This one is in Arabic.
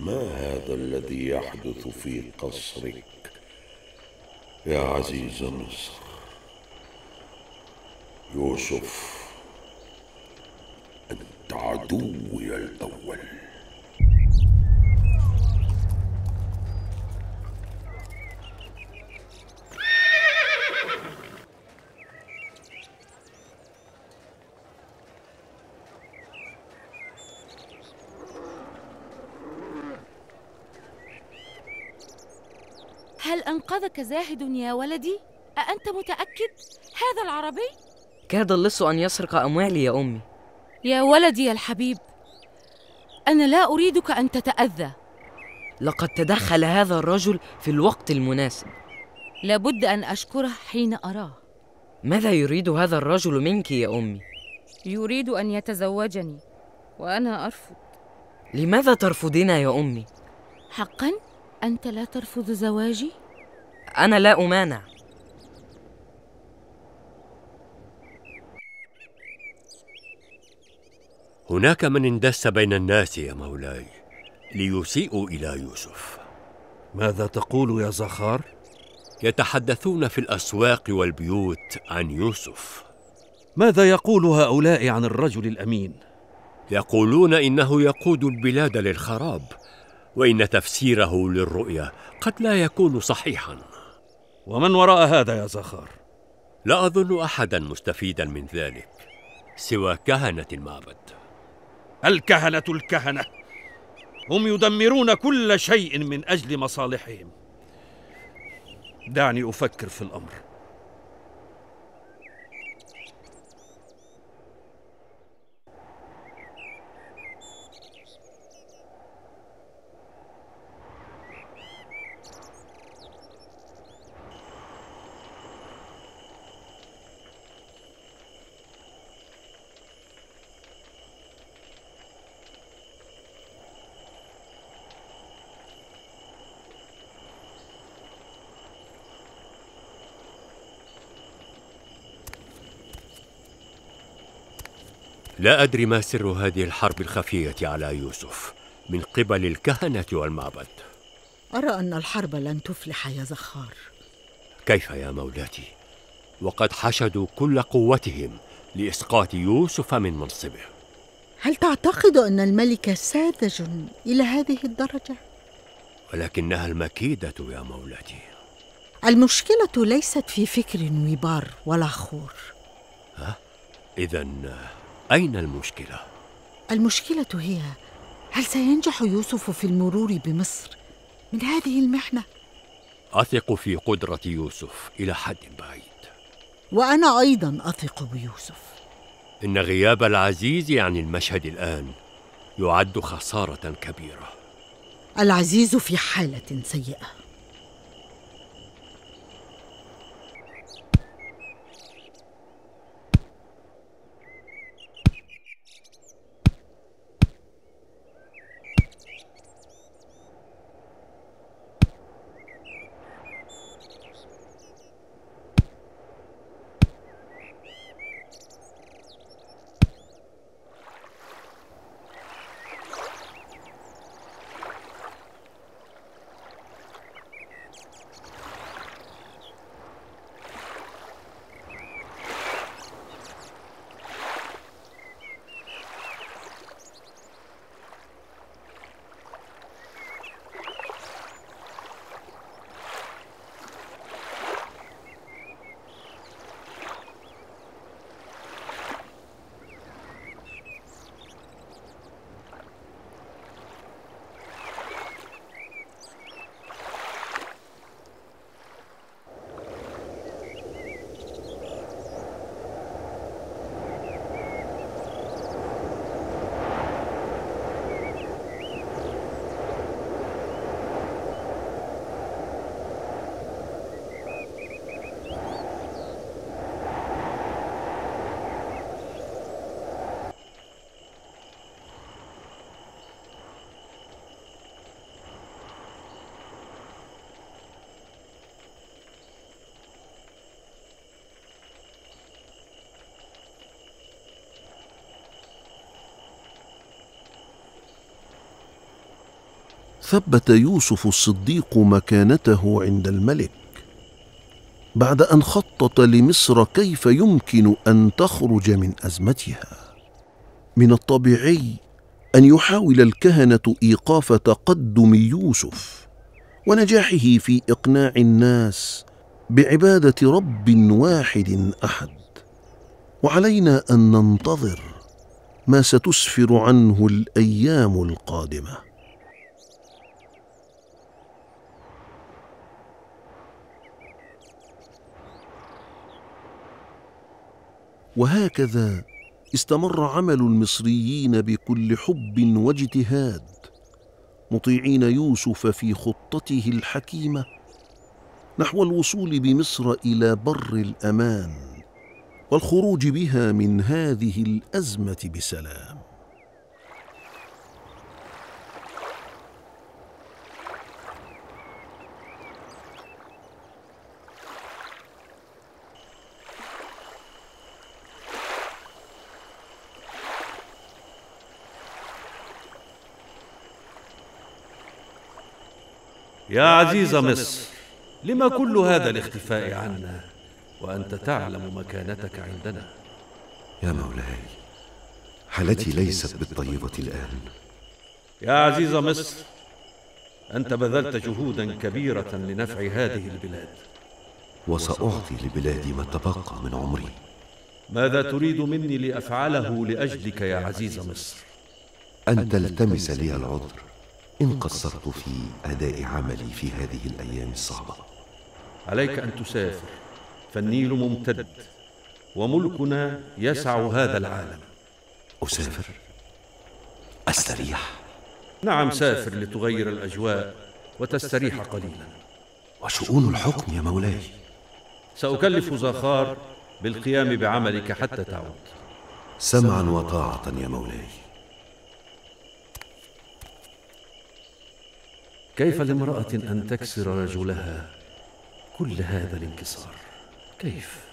ما هذا الذي يحدث في قصرك يا عزيز مصر يوسف انت عدوي الاول هل أنقذك زاهد يا ولدي؟ أأنت متأكد؟ هذا العربي؟ كاد اللص أن يسرق أموالي يا أمي يا ولدي الحبيب أنا لا أريدك أن تتأذى لقد تدخل هذا الرجل في الوقت المناسب لابد أن أشكره حين أراه ماذا يريد هذا الرجل منك يا أمي؟ يريد أن يتزوجني وأنا أرفض لماذا ترفضين يا أمي؟ حقا؟ أنت لا ترفض زواجي؟ أنا لا أمانع هناك من اندس بين الناس يا مولاي ليسيئوا إلى يوسف ماذا تقول يا زخار؟ يتحدثون في الأسواق والبيوت عن يوسف ماذا يقول هؤلاء عن الرجل الأمين؟ يقولون إنه يقود البلاد للخراب وإن تفسيره للرؤيا قد لا يكون صحيحاً ومن وراء هذا يا زخار؟ لا أظن أحدا مستفيدا من ذلك سوى كهنة المعبد الكهنة الكهنة هم يدمرون كل شيء من أجل مصالحهم دعني أفكر في الأمر لا أدري ما سر هذه الحرب الخفية على يوسف من قبل الكهنة والمعبد أرى أن الحرب لن تفلح يا زخار كيف يا مولاتي وقد حشدوا كل قوتهم لإسقاط يوسف من منصبه هل تعتقد أن الملك ساذج إلى هذه الدرجة؟ ولكنها المكيدة يا مولاتي المشكلة ليست في فكر نويبار ولا خور ها؟ إذا أين المشكلة؟ المشكلة هي هل سينجح يوسف في المرور بمصر من هذه المحنة؟ أثق في قدرة يوسف إلى حد بعيد وأنا أيضا أثق بيوسف إن غياب العزيز عن المشهد الآن يعد خسارة كبيرة العزيز في حالة سيئة ثبت يوسف الصديق مكانته عند الملك بعد ان خطط لمصر كيف يمكن ان تخرج من ازمتها من الطبيعي ان يحاول الكهنه ايقاف تقدم يوسف ونجاحه في اقناع الناس بعباده رب واحد احد وعلينا ان ننتظر ما ستسفر عنه الايام القادمه وهكذا استمر عمل المصريين بكل حب واجتهاد مطيعين يوسف في خطته الحكيمه نحو الوصول بمصر الى بر الامان والخروج بها من هذه الازمه بسلام يا عزيز مصر لما كل هذا الاختفاء عنا وأنت تعلم مكانتك عندنا يا مولاي حالتي ليست بالطيبة الآن يا عزيز مصر أنت بذلت جهودا كبيرة لنفع هذه البلاد وسأعطي لبلادي ما تبقى من عمري ماذا تريد مني لأفعله لأجلك يا عزيز مصر أن تلتمس لي العذر إن قصرت في أداء عملي في هذه الأيام الصعبة عليك أن تسافر فالنيل ممتد وملكنا يسع هذا العالم أسافر؟ أستريح؟ نعم سافر لتغير الأجواء وتستريح قليلا وشؤون الحكم يا مولاي سأكلف زخار بالقيام بعملك حتى تعود سمعا وطاعة يا مولاي كيف لامرأة أن تكسر رجلها كل هذا الانكسار كيف؟